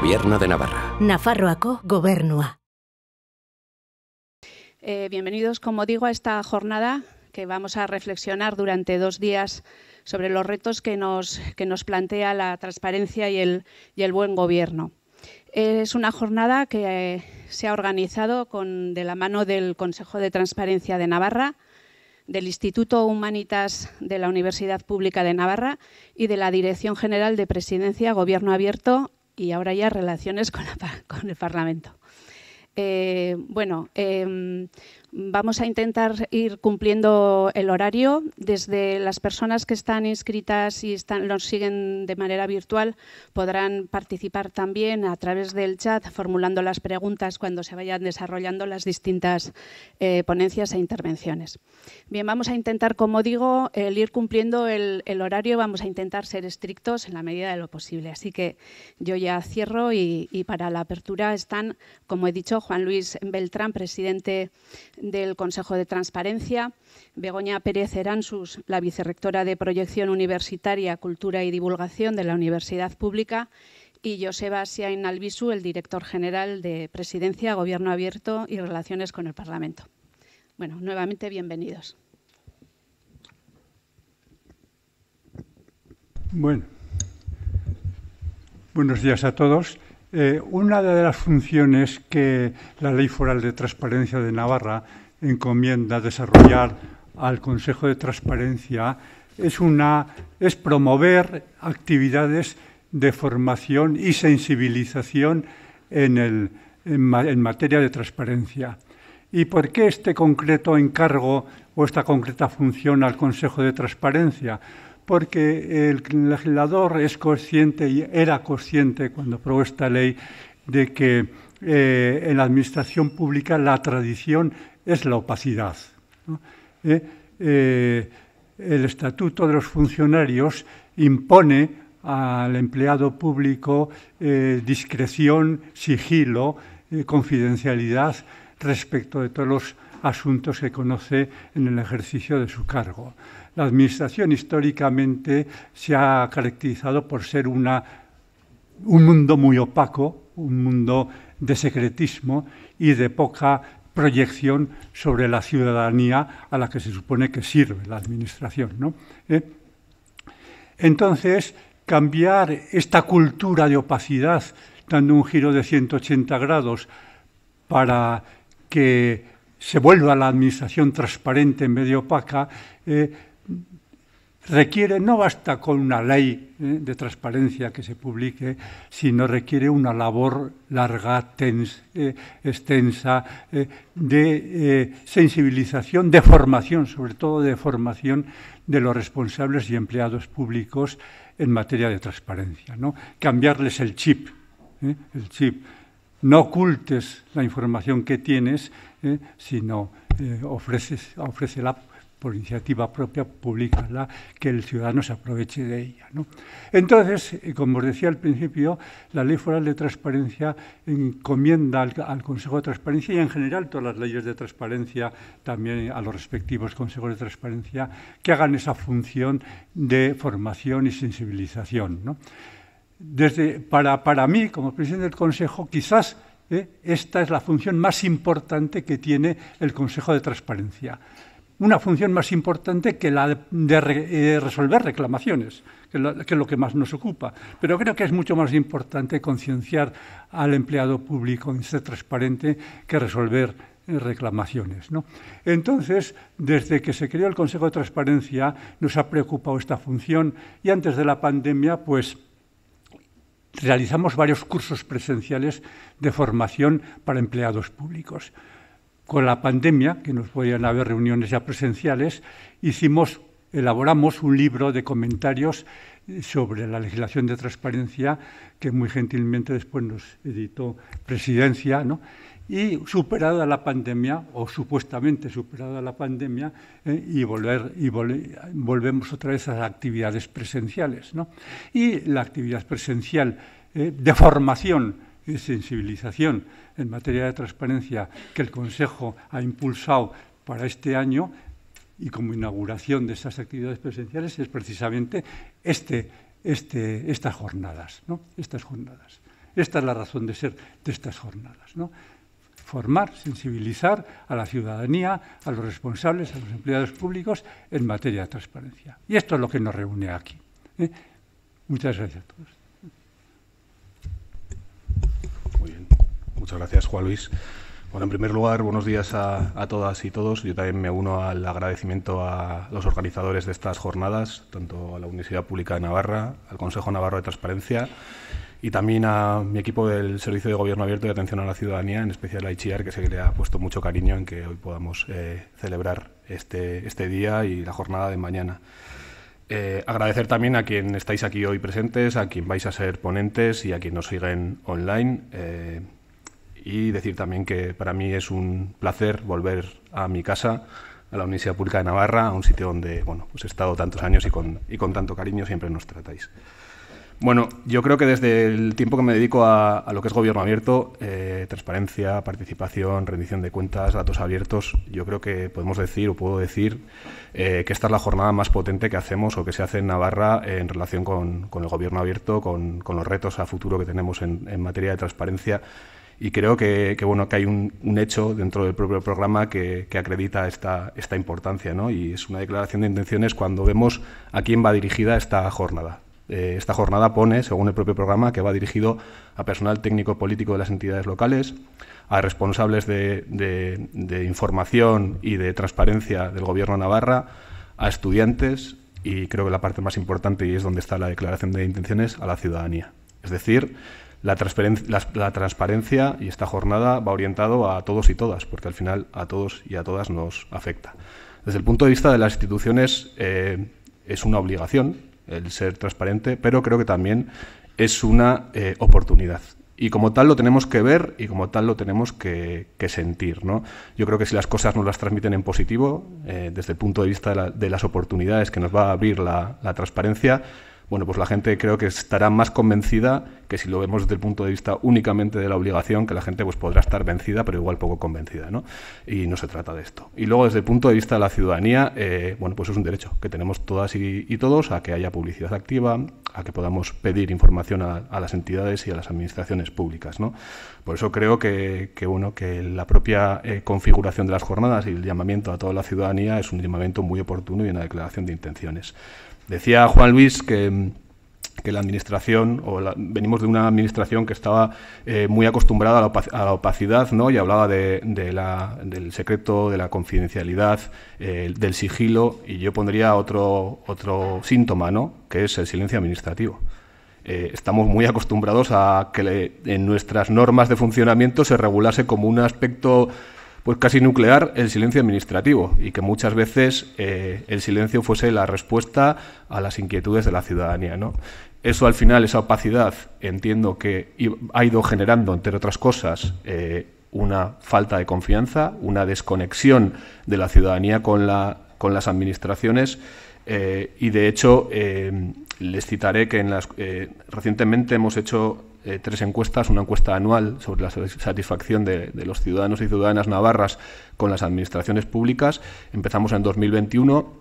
Gobierno de Navarra. Nafarroaco, Gobernua. Eh, bienvenidos, como digo, a esta jornada que vamos a reflexionar durante dos días sobre los retos que nos, que nos plantea la transparencia y el, y el buen gobierno. Es una jornada que eh, se ha organizado con, de la mano del Consejo de Transparencia de Navarra, del Instituto Humanitas de la Universidad Pública de Navarra y de la Dirección General de Presidencia, Gobierno Abierto y ahora ya relaciones con, el Parlamento. Eh, bueno, em, Vamos a intentar ir cumpliendo el horario desde las personas que están inscritas y están, los siguen de manera virtual. Podrán participar también a través del chat formulando las preguntas cuando se vayan desarrollando las distintas eh, ponencias e intervenciones. Bien, vamos a intentar, como digo, el ir cumpliendo el, horario. Vamos a intentar ser estrictos en la medida de lo posible. Así que yo ya cierro y, y para la apertura están, como he dicho, Juan Luis Beltrán, presidente del Consejo de Transparencia, Begoña Pérez Eransus, la vicerrectora de Proyección Universitaria, Cultura y Divulgación de la Universidad Pública, y Joseba Siain Albisu, el director general de Presidencia, Gobierno Abierto y Relaciones con el Parlamento. Bueno, nuevamente bienvenidos. Bueno, buenos días a todos. Eh, una de las funciones que la Ley Foral de Transparencia de Navarra encomienda desarrollar al Consejo de Transparencia es, promover actividades de formación y sensibilización en materia de transparencia. ¿Y por qué este concreto encargo o esta concreta función al Consejo de Transparencia? porque el legislador es consciente y era consciente cuando aprobó esta ley de que eh, en la administración pública la tradición es la opacidad. Eh, eh, el Estatuto de los Funcionarios impone al empleado público discreción, sigilo, confidencialidad respecto de todos los asuntos que conoce en el ejercicio de su cargo. La administración históricamente se ha caracterizado por ser una, un mundo muy opaco, un mundo de secretismo y de poca proyección sobre la ciudadanía a la que se supone que sirve la administración. ¿Eh? Entonces, cambiar esta cultura de opacidad, dando un giro de 180 grados para que se vuelva la administración transparente en medio opaca, eh, requiere, no basta con una ley ¿eh? de transparencia que se publique, sino requiere una labor larga, eh, extensa, eh, de sensibilización, de formación, sobre todo de formación de los responsables y empleados públicos en materia de transparencia. ¿no? Cambiarles el chip, el chip. No ocultes la información que tienes, sino ofreces, la por iniciativa propia, la que el ciudadano se aproveche de ella. Entonces, eh, como os decía al principio, la Ley Foral de Transparencia encomienda al, Consejo de Transparencia y en general todas las leyes de transparencia, también a los respectivos consejos de transparencia, que hagan esa función de formación y sensibilización. Desde, para, mí, como presidente del Consejo, quizás... Eh, esta es la función más importante que tiene el Consejo de Transparencia una función más importante que la de, eh, resolver reclamaciones, que, que es lo que más nos ocupa. Pero creo que es mucho más importante concienciar al empleado público en ser transparente que resolver eh, reclamaciones. ¿no? Entonces, desde que se creó el Consejo de Transparencia, nos ha preocupado esta función y antes de la pandemia, pues realizamos varios cursos presenciales de formación para empleados públicos con la pandemia, que nos podían haber reuniones ya presenciales, hicimos, elaboramos un libro de comentarios eh, sobre la legislación de transparencia que muy gentilmente después nos editó Presidencia, y superada la pandemia, o supuestamente superada la pandemia, eh, y, volver, volvemos otra vez a las actividades presenciales. Y la actividad presencial eh, de formación de sensibilización en materia de transparencia que el Consejo ha impulsado para este año y como inauguración de estas actividades presenciales es precisamente este, este, estas jornadas, Estas jornadas. Esta es la razón de ser de estas jornadas, Formar, sensibilizar a la ciudadanía, a los responsables, a los empleados públicos en materia de transparencia. Y esto es lo que nos reúne aquí. ¿eh? Muchas gracias a todos. Muchas gracias, Juan Luis. Bueno, en primer lugar, buenos días a, todas y todos. Yo también me uno al agradecimiento a los organizadores de estas jornadas, tanto a la Universidad Pública de Navarra, al Consejo Navarro de Transparencia y también a mi equipo del Servicio de Gobierno Abierto y Atención a la Ciudadanía, en especial a ICHIAR, que se le ha puesto mucho cariño en que hoy podamos eh, celebrar este, este día y la jornada de mañana. Eh, agradecer también a quien estáis aquí hoy presentes, a quien vais a ser ponentes y a quien nos siguen online. Eh, y decir también que para mí es un placer volver a mi casa, a la Universidad Pública de Navarra, a un sitio donde bueno, pues he estado tantos años y con, tanto cariño siempre nos tratáis. Bueno, yo creo que desde el tiempo que me dedico a, lo que es gobierno abierto, eh, transparencia, participación, rendición de cuentas, datos abiertos, yo creo que podemos decir o puedo decir eh, que esta es la jornada más potente que hacemos o que se hace en Navarra en relación con, el gobierno abierto, con, los retos a futuro que tenemos en, en materia de transparencia y creo que, bueno, que hay un, hecho dentro del propio programa que, acredita esta, esta importancia ¿no? y es una declaración de intenciones cuando vemos a quién va dirigida esta jornada eh, esta jornada pone, según el propio programa, que va dirigido a personal técnico político de las entidades locales, a responsables de, información y de transparencia del Gobierno de Navarra, a estudiantes y creo que la parte más importante y es donde está la declaración de intenciones, a la ciudadanía. Es decir, la, transparencia y esta jornada va orientado a todos y todas, porque al final a todos y a todas nos afecta. Desde el punto de vista de las instituciones eh, es una obligación el ser transparente, pero creo que también es una eh, oportunidad. Y como tal lo tenemos que ver y como tal lo tenemos que, sentir. Yo creo que si las cosas nos las transmiten en positivo, eh, desde el punto de vista de, de, las oportunidades que nos va a abrir la transparencia, bueno, pues la gente creo que estará más convencida que si lo vemos desde el punto de vista únicamente de la obligación, que la gente pues podrá estar vencida, pero igual poco convencida, ¿no? Y no se trata de esto. Y luego, desde el punto de vista de la ciudadanía, eh, bueno, pues es un derecho que tenemos todas y, todos a que haya publicidad activa, a que podamos pedir información a, las entidades y a las administraciones públicas, ¿no? Por eso creo que, bueno, que la propia eh, configuración de las jornadas y el llamamiento a toda la ciudadanía es un llamamiento muy oportuno y una declaración de intenciones. Decía Juan Luis que la administración, o venimos de una administración que estaba eh, muy acostumbrada a la, opacidad, ¿no? Y hablaba del secreto, de la confidencialidad, eh, del sigilo, y yo pondría otro, síntoma, ¿no? Que es el silencio administrativo. Eh, estamos muy acostumbrados a que en nuestras normas de funcionamiento se regulase como un aspecto pues casi nuclear el silencio administrativo y que muchas veces eh, el silencio fuese la respuesta a las inquietudes de la ciudadanía. ¿no? Eso al final, esa opacidad, entiendo que ha ido generando, entre otras cosas, eh, una falta de confianza, una desconexión de la ciudadanía con, las administraciones eh, y de hecho les citaré que en las, eh, recientemente hemos hecho eh, tres encuestas, una encuesta anual sobre la satisfacción de, de, los ciudadanos y ciudadanas navarras con las administraciones públicas. Empezamos en 2021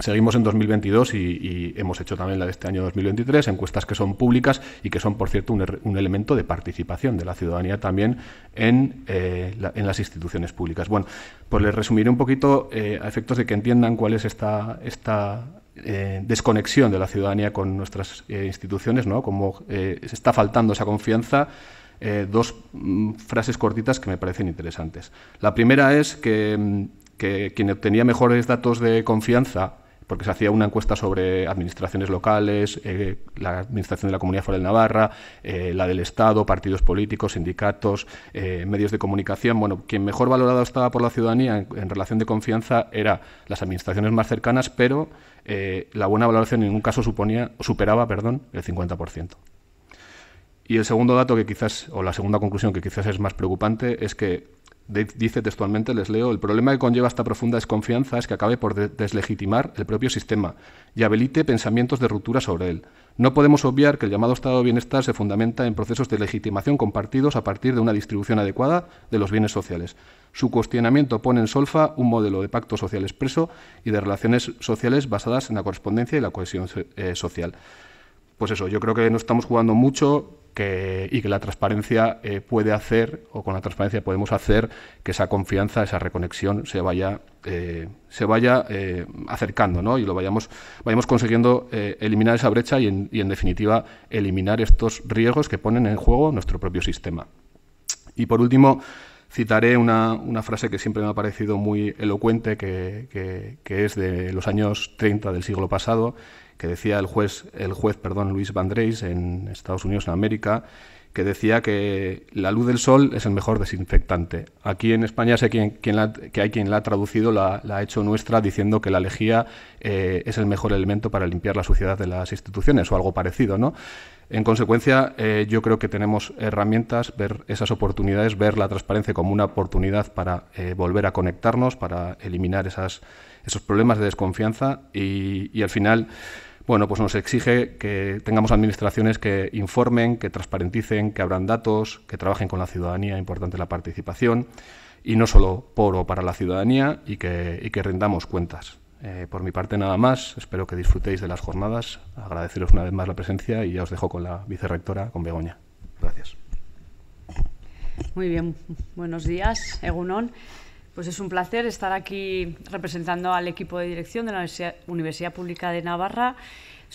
Seguimos en 2022 y, hemos hecho también la de este año 2023, encuestas que son públicas y que son, por cierto, un, er, elemento de participación de la ciudadanía también eh, en, las instituciones públicas. Bueno, pues les resumiré un poquito eh, a efectos de que entiendan cuál es esta, eh, desconexión de la ciudadanía con nuestras instituciones, ¿no? cómo se está faltando esa confianza. dos mm, frases cortitas que me parecen interesantes. La primera es que, mm, que quien obtenía mejores datos de confianza porque se hacía una encuesta sobre administraciones locales, eh, la administración de la Comunidad Foral de Navarra, eh, la del Estado, partidos políticos, sindicatos, eh, medios de comunicación. Bueno, quien mejor valorado estaba por la ciudadanía en, relación de confianza era las administraciones más cercanas, pero la buena valoración en ningún caso suponía, superaba perdón, el 50%. Y el segundo dato que quizás, o la segunda conclusión que quizás es más preocupante, es que dice textualmente, les leo, el problema que conlleva esta profunda desconfianza es que acabe por deslegitimar el propio sistema y habilite pensamientos de ruptura sobre él. No podemos obviar que el llamado estado de bienestar se fundamenta en procesos de legitimación compartidos a partir de una distribución adecuada de los bienes sociales. Su cuestionamiento pone en solfa un modelo de pacto social expreso y de relaciones sociales basadas en la correspondencia y la cohesión eh, social. Pues eso, yo creo que no estamos jugando mucho, y que la transparencia eh, puede hacer, o con la transparencia podemos hacer que esa confianza, esa reconexión se vaya, eh, se vaya eh, acercando, ¿no? Y lo vayamos, vayamos consiguiendo eliminar esa brecha y en, y en, definitiva, eliminar estos riesgos que ponen en juego nuestro propio sistema. Y por último, citaré una, frase que siempre me ha parecido muy elocuente, que, es de los años 30 del siglo pasado, que decía el juez, el juez perdón, Luis Vandreis en Estados Unidos, en América, que decía que la luz del sol es el mejor desinfectante. Aquí en España sé quien, que hay quien la ha traducido, la, ha hecho nuestra, diciendo que la lejía eh, es el mejor elemento para limpiar la suciedad de las instituciones o algo parecido, ¿no? En consecuencia, eh, yo creo que tenemos herramientas, ver esas oportunidades, ver la transparencia como una oportunidad para eh, volver a conectarnos, para eliminar esos problemas de desconfianza y, al final bueno, pues nos exige que tengamos administraciones que informen, que transparenticen, que abran datos, que trabajen con la ciudadanía, importante la participación, y no solo por o para la ciudadanía, y que rendamos cuentas. Eh, por mi parte nada más, espero que disfrutéis de las jornadas, agradeceros una vez más la presencia y ya os dejo con la vicerrectora, con Begoña. Gracias. Muy bien, buenos días, Egunon. Pues es un placer estar aquí representando al equipo de dirección de la Universidad Pública de Navarra.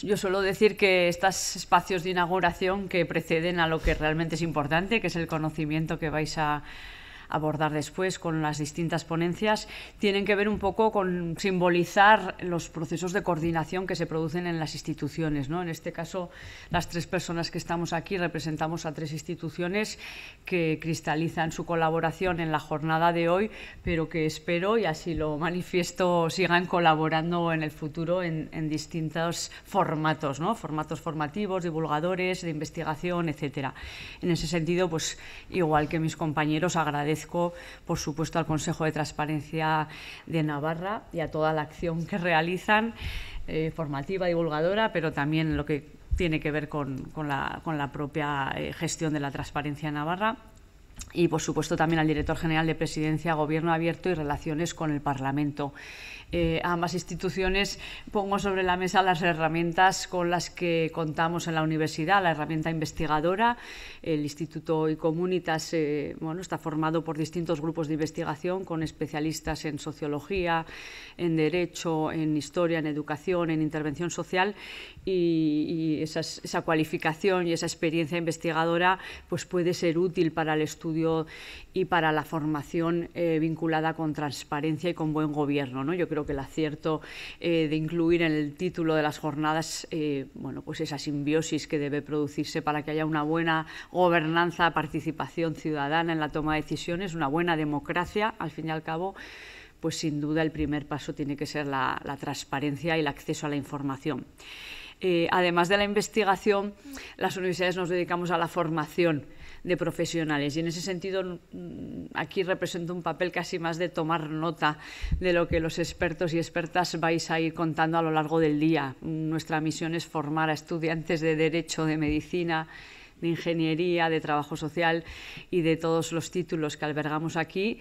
Yo suelo decir que estos espacios de inauguración que preceden a lo que realmente es importante, que es el conocimiento que vais a abordar después con las distintas ponencias, tienen que ver un poco con simbolizar los procesos de coordinación que se producen en las instituciones. ¿no? En este caso, las tres personas que estamos aquí representamos a tres instituciones que cristalizan su colaboración en la jornada de hoy, pero que espero, y así lo manifiesto, sigan colaborando en el futuro en, distintos formatos, ¿no? formatos formativos, divulgadores, de investigación, etcétera. En ese sentido, pues igual que mis compañeros, agradezco agradezco, por supuesto, al Consejo de Transparencia de Navarra y a toda la acción que realizan, eh, formativa, divulgadora, pero también lo que tiene que ver con, la, propia eh, gestión de la transparencia en Navarra y, por supuesto, también al director general de Presidencia, Gobierno Abierto y Relaciones con el Parlamento. Eh, ambas instituciones, pongo sobre la mesa las herramientas con las que contamos en la universidad, la herramienta investigadora. El Instituto y Comunitas eh, bueno, está formado por distintos grupos de investigación con especialistas en sociología, en derecho, en historia, en educación, en intervención social y, esa cualificación y esa experiencia investigadora pues puede ser útil para el estudio y para la formación eh, vinculada con transparencia y con buen gobierno. Yo creo que el acierto eh, de incluir en el título de las jornadas eh, pues esa simbiosis que debe producirse para que haya una buena gobernanza, participación ciudadana en la toma de decisiones, una buena democracia, al fin y al cabo pues sin duda el primer paso tiene que ser la, transparencia y el acceso a la información. Eh, además de la investigación, las universidades nos dedicamos a la formación de profesionales. Y en ese sentido, mm, aquí represento un papel casi más de tomar nota de lo que los expertos y expertas vais a ir contando a lo largo del día. Nuestra misión es formar a estudiantes de Derecho, de Medicina, de Ingeniería, de Trabajo Social y de todos los títulos que albergamos aquí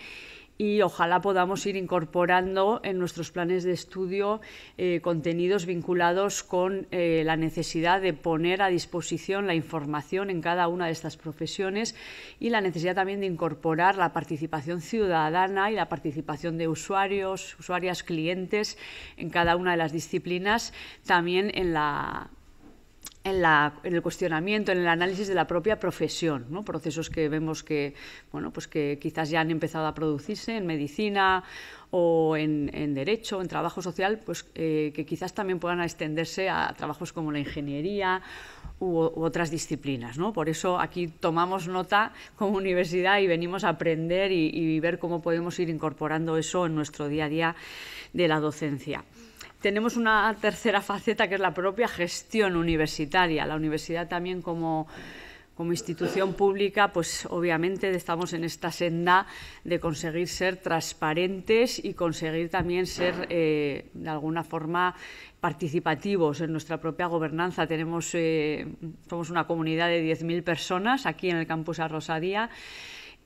y ojalá podamos ir incorporando en nuestros planes de estudio eh, contenidos vinculados con eh, la necesidad de poner a disposición la información en cada una de estas profesiones y la necesidad también de incorporar la participación ciudadana y la participación de usuarios, usuarias, clientes en cada una de las disciplinas, también en la en, el cuestionamiento, en el análisis de la propia profesión, procesos que vemos que, bueno, pues que quizás ya han empezado a producirse en medicina o en, derecho, en trabajo social, pues eh, que quizás también puedan extenderse a trabajos como la ingeniería u, otras disciplinas. Por eso aquí tomamos nota como universidad y venimos a aprender y ver cómo podemos ir incorporando eso en nuestro día a día de la docencia tenemos una tercera faceta que es la propia gestión universitaria. La universidad también como institución pública, pues obviamente estamos en esta senda de conseguir ser transparentes y conseguir también ser, eh, de alguna forma, participativos en nuestra propia gobernanza. Tenemos, eh, somos una comunidad de 10.000 personas aquí en el campus Arrosadía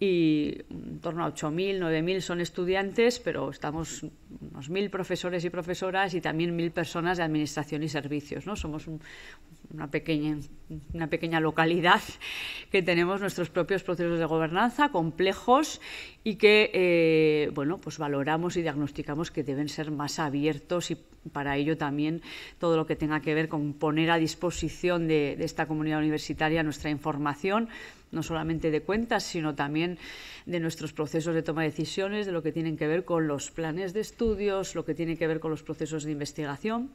y en torno a 8.000, 9.000 son estudiantes, pero estamos unos 1.000 profesores y profesoras y también 1.000 personas de administración y servicios. ¿no? Somos una, pequeña, una pequeña localidad que tenemos nuestros propios procesos de gobernanza complejos y que eh, bueno, pues valoramos y diagnosticamos que deben ser más abiertos y para ello también todo lo que tenga que ver con poner a disposición de esta comunidad universitaria nuestra información no solamente de cuentas, sino también de nuestros procesos de toma de decisiones, de lo que tienen que ver con los planes de estudios, lo que tiene que ver con los procesos de investigación.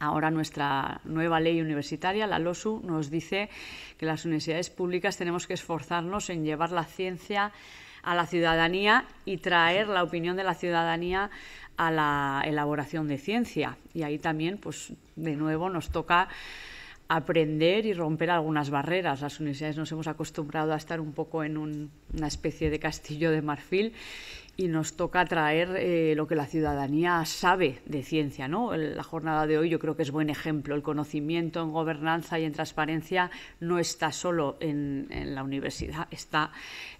Ahora nuestra nueva ley universitaria, la LOSU, nos dice que las universidades públicas tenemos que esforzarnos en llevar la ciencia a la ciudadanía y traer la opinión de la ciudadanía a la elaboración de ciencia. Y ahí también, pues, de nuevo nos toca aprender y romper algunas barreras. Las universidades nos hemos acostumbrado a estar un poco en una especie de castillo de marfil y nos toca traer eh, lo que la ciudadanía sabe de ciencia. ¿no? La jornada de hoy yo creo que es buen ejemplo. El conocimiento en gobernanza y en transparencia no está solo en, la universidad, está,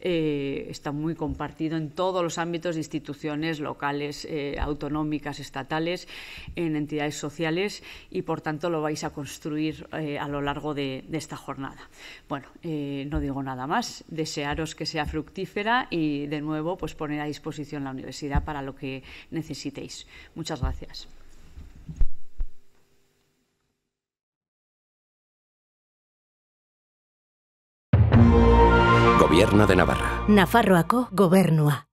eh, está muy compartido en todos los ámbitos de instituciones locales, eh, autonómicas, estatales, en entidades sociales y por tanto lo vais a construir a lo largo de, de esta jornada. Bueno, no digo nada más. Desearos que sea fructífera y de nuevo pues poner a disposición disposición la universidad para lo que necesitéis. Muchas gracias. Gobierno de Navarra. Nafarroaco Gobernua.